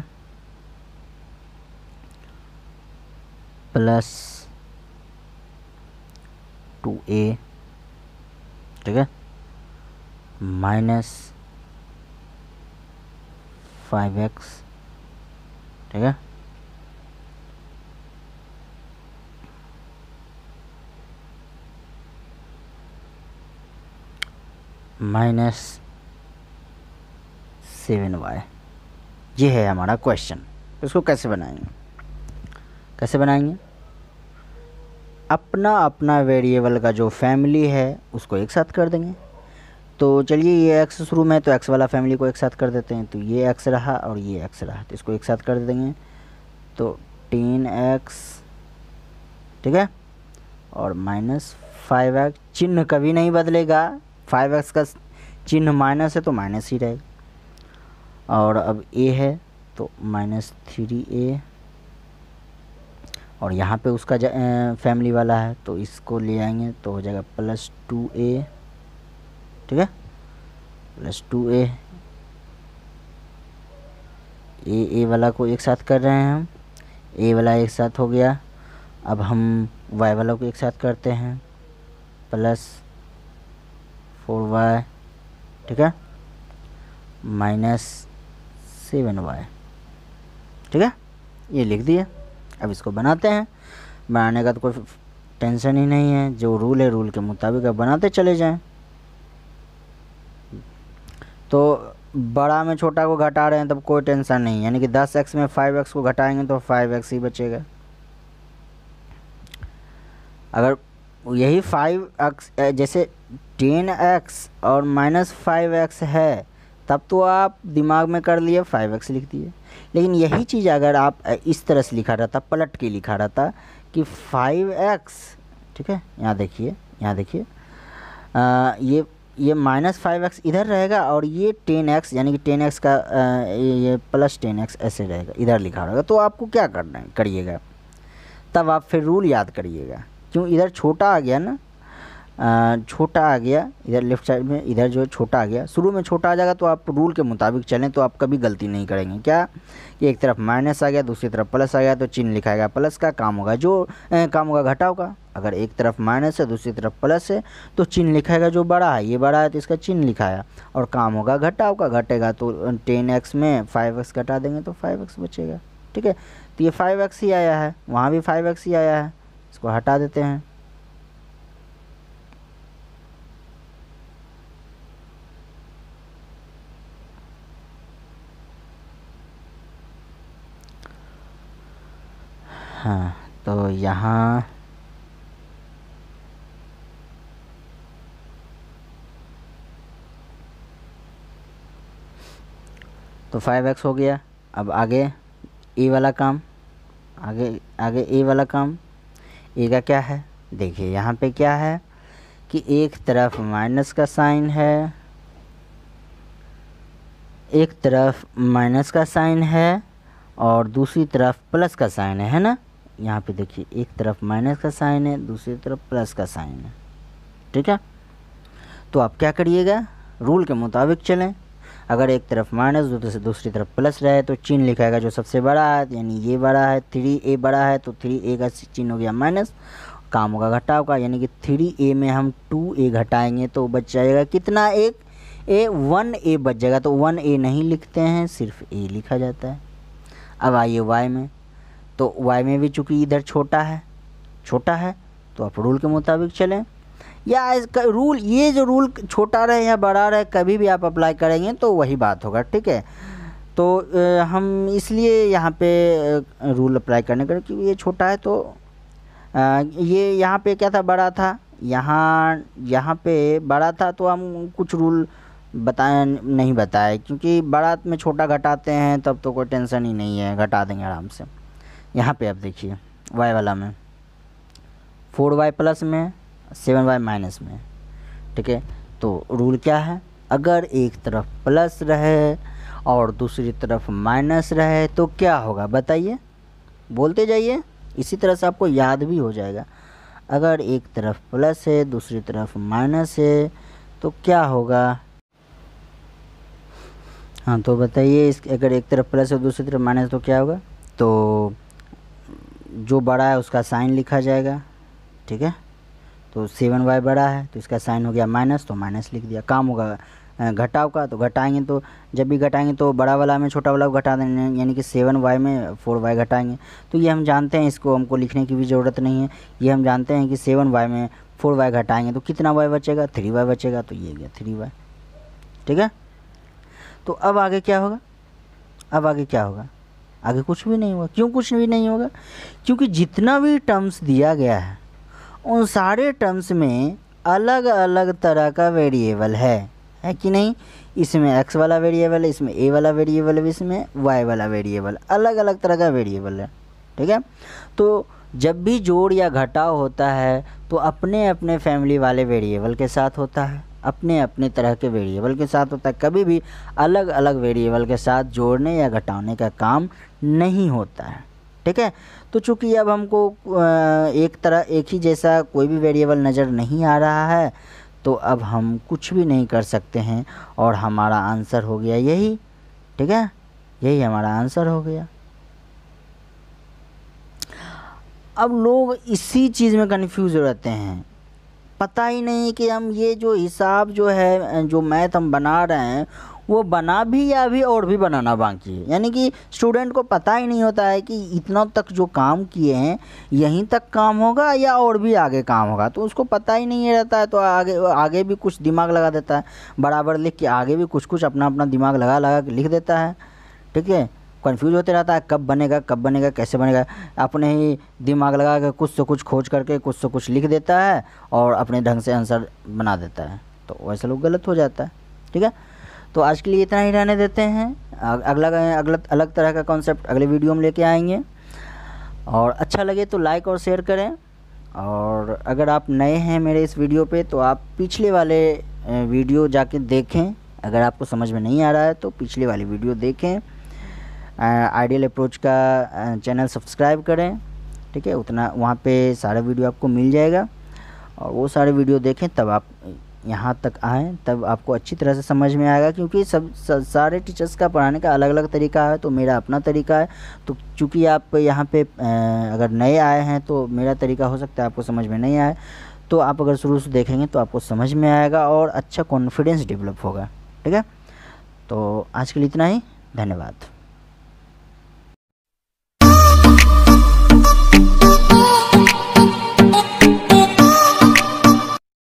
A: प्लस टू ए ठीक है माइनस फाइव एक्स ठीक है माइनस सेवन वाई ये है हमारा क्वेश्चन इसको कैसे बनाएंगे कैसे बनाएंगे अपना अपना वेरिएबल का जो फैमिली है उसको एक साथ कर देंगे तो चलिए ये एक्स शुरू में तो एक्स वाला फैमिली को एक साथ कर देते हैं तो ये एक्स रहा और ये एक्स रहा तो इसको एक साथ कर देंगे तो टीन एक्स ठीक है और माइनस फाइव एक्स चिन्ह कभी नहीं बदलेगा फाइव एक्स का चिन्ह माइनस है तो माइनस ही रहेगा और अब ए है तो माइनस थ्री ए और यहाँ पे उसका फैमिली वाला है तो इसको ले आएंगे तो हो जाएगा प्लस टू ए ठीक है प्लस टू ए ए ए वाला को एक साथ कर रहे हैं हम ए वाला एक साथ हो गया अब हम वाई वाला को एक साथ करते हैं प्लस फोर वाई ठीक है माइनस सेवन वाई ठीक है ये लिख दिया अब इसको बनाते हैं बनाने का तो कोई टेंशन ही नहीं है जो रूल है रूल के मुताबिक अब बनाते चले जाएं तो बड़ा में छोटा को घटा रहे हैं तब कोई टेंशन नहीं यानी कि दस एक्स में फाइव एक्स को घटाएंगे तो फाइव एक्स ही बचेगा अगर यही फाइव एक्स जैसे टेन एक्स और माइनस फाइव एक्स है तब तो आप दिमाग में कर लिए फाइव एक्स लिख दिए लेकिन यही चीज़ अगर आप इस तरह से लिखा रहता पलट के लिखा रहता कि फाइव एक्स ठीक है यहाँ देखिए यहाँ देखिए ये ये माइनस फाइव एक्स इधर रहेगा और ये टेन एक्स यानी कि टेन एक्स का आ, ये प्लस टेन एक्स ऐसे रहेगा इधर लिखा रहेगा तो आपको क्या करना है करिएगा तब आप फिर रूल याद करिएगा क्यों इधर छोटा आ गया ना छोटा आ गया इधर लेफ्ट साइड में इधर जो है छोटा आ गया शुरू में छोटा आ जाएगा तो आप रूल के मुताबिक चलें तो आप कभी गलती नहीं करेंगे क्या कि एक तरफ माइनस आ गया दूसरी तरफ प्लस आ गया तो चिन्ह लिखाएगा प्लस का काम होगा जो ए, काम होगा घटा होगा अगर एक तरफ माइनस है दूसरी तरफ प्लस है तो चिन्ह लिखाएगा जो बड़ा है ये बड़ा है तो इसका चिन्ह लिखाया और काम होगा घटा होगा घटेगा तो टेन एक्स में फाइव एक्स घटा देंगे तो फाइव एक्स बचेगा ठीक है तो ये फाइव एक्स ही आया है वहाँ भी फाइव एक्स ही आया है इसको हटा देते हैं हाँ तो यहाँ तो फाइव एक्स हो गया अब आगे ई e वाला काम आगे आगे ई e वाला काम ए का क्या है देखिए यहाँ पे क्या है कि एक तरफ माइनस का साइन है एक तरफ माइनस का साइन है और दूसरी तरफ प्लस का साइन है है ना यहाँ पे देखिए एक तरफ माइनस का साइन है दूसरी तरफ प्लस का साइन है ठीक है तो आप क्या करिएगा रूल के मुताबिक चलें अगर एक तरफ माइनस दूसरी तरफ प्लस रहे तो चिन्ह लिखाएगा जो सबसे बड़ा है तो यानी ये बड़ा है थ्री ए बड़ा है तो थ्री ए का चिन्ह हो गया माइनस काम होगा घटाव का यानी कि थ्री ए में हम टू ए घटाएंगे तो बच जाएगा कितना एक ए वन ए बच जाएगा तो वन ए नहीं लिखते हैं सिर्फ ए लिखा जाता है अब आइए वाई में तो वाई में भी चूँकि इधर छोटा है छोटा है तो आप रूल के मुताबिक चलें या इसका रूल ये जो रूल छोटा रहे या बड़ा रहे कभी भी आप अप्लाई करेंगे तो वही बात होगा ठीक है तो हम इसलिए यहाँ पे रूल अप्लाई करने का क्योंकि ये छोटा है तो ये यहाँ पे क्या था बड़ा था यहाँ यहाँ पे बड़ा था तो हम कुछ रूल बताए नहीं बताए क्योंकि बड़ा में छोटा घटाते हैं तब तो कोई टेंशन ही नहीं है घटा देंगे आराम से यहाँ पे आप देखिए वाई वाला में फोर वाई प्लस में सेवन वाई माइनस में ठीक है तो रूल क्या है अगर एक तरफ प्लस रहे और दूसरी तरफ माइनस रहे तो क्या होगा बताइए बोलते जाइए इसी तरह से आपको याद भी हो जाएगा अगर एक तरफ प्लस है दूसरी तरफ माइनस है तो क्या होगा हाँ तो बताइए इस अगर एक तरफ प्लस है दूसरी तरफ माइनस तो क्या होगा तो जो बड़ा है उसका साइन लिखा जाएगा ठीक है तो सेवन वाई बड़ा है तो इसका साइन हो गया माइनस तो माइनस लिख दिया काम होगा घटाव का तो घटाएंगे तो जब भी घटाएंगे तो बड़ा वाला में छोटा वाला घटा देंगे यानी कि सेवन वाई में फोर वाई घटाएंगे तो ये हम जानते हैं इसको हमको लिखने की भी ज़रूरत नहीं है ये हम जानते हैं कि सेवन वाई में फोर वाई घटाएंगे तो कितना वाई बचेगा थ्री वाई बचेगा तो ये गया थ्री वाई ठीक है तो अब आगे क्या होगा अब आगे क्या होगा आगे कुछ भी नहीं होगा क्यों कुछ भी नहीं होगा क्योंकि जितना भी टर्म्स दिया गया है उन सारे टर्म्स में अलग अलग तरह का वेरिएबल है है कि नहीं इसमें एक्स वाला वेरिएबल है इसमें ए वाला वेरिएबल है इसमें वाई वाला वेरिएबल अलग अलग तरह का वेरिएबल है ठीक है तो जब भी जोड़ या घटाव होता है तो अपने अपने फैमिली वाले वेरिएबल के साथ होता है अपने अपने तरह के वेरिएबल के साथ होता है कभी भी अलग अलग वेरिएबल के साथ जोड़ने या घटाने का काम नहीं होता है ठीक है तो चूँकि अब हमको एक तरह एक ही जैसा कोई भी वेरिएबल नज़र नहीं आ रहा है तो अब हम कुछ भी नहीं कर सकते हैं और हमारा आंसर हो गया यही ठीक है यही हमारा आंसर हो गया अब लोग इसी चीज़ में कन्फ्यूज रहते हैं पता ही नहीं कि हम ये जो हिसाब जो है जो मैथ हम बना रहे हैं वो बना भी या अभी और भी बनाना बाकी है यानी कि स्टूडेंट को पता ही नहीं होता है कि इतना तक जो काम किए हैं यहीं तक काम होगा या और भी आगे काम होगा तो उसको पता ही नहीं रहता है तो आगे आगे भी कुछ दिमाग लगा देता है बराबर लिख के आगे भी कुछ कुछ अपना अपना दिमाग लगा लगा के लिख देता है ठीक है कन्फ्यूज होते रहता है कब बनेगा कब बनेगा कैसे बनेगा अपने ही दिमाग लगा के कुछ से कुछ खोज करके कुछ से कुछ लिख देता है और अपने ढंग से आंसर बना देता है तो वैसे लोग गलत हो जाता है ठीक है तो आज के लिए इतना ही रहने देते हैं अगला अगला अलग तरह का कॉन्सेप्ट अगले वीडियो में लेके आएंगे और अच्छा लगे तो लाइक और शेयर करें और अगर आप नए हैं मेरे इस वीडियो पे तो आप पिछले वाले वीडियो जाके देखें अगर आपको समझ में नहीं आ रहा है तो पिछले वाली वीडियो देखें आइडियल अप्रोच का चैनल सब्सक्राइब करें ठीक है उतना वहाँ पे सारा वीडियो आपको मिल जाएगा और वो सारे वीडियो देखें तब आप यहाँ तक आएँ तब आपको अच्छी तरह से समझ में आएगा क्योंकि सब सारे टीचर्स का पढ़ाने का अलग अलग तरीका है तो मेरा अपना तरीका है तो चूँकि आप यहाँ पे अगर नए आए हैं तो मेरा तरीका हो सकता है आपको समझ में नहीं आए तो आप अगर शुरू से देखेंगे तो आपको समझ में आएगा और अच्छा कॉन्फिडेंस डेवलप होगा ठीक है तो आज के लिए इतना ही धन्यवाद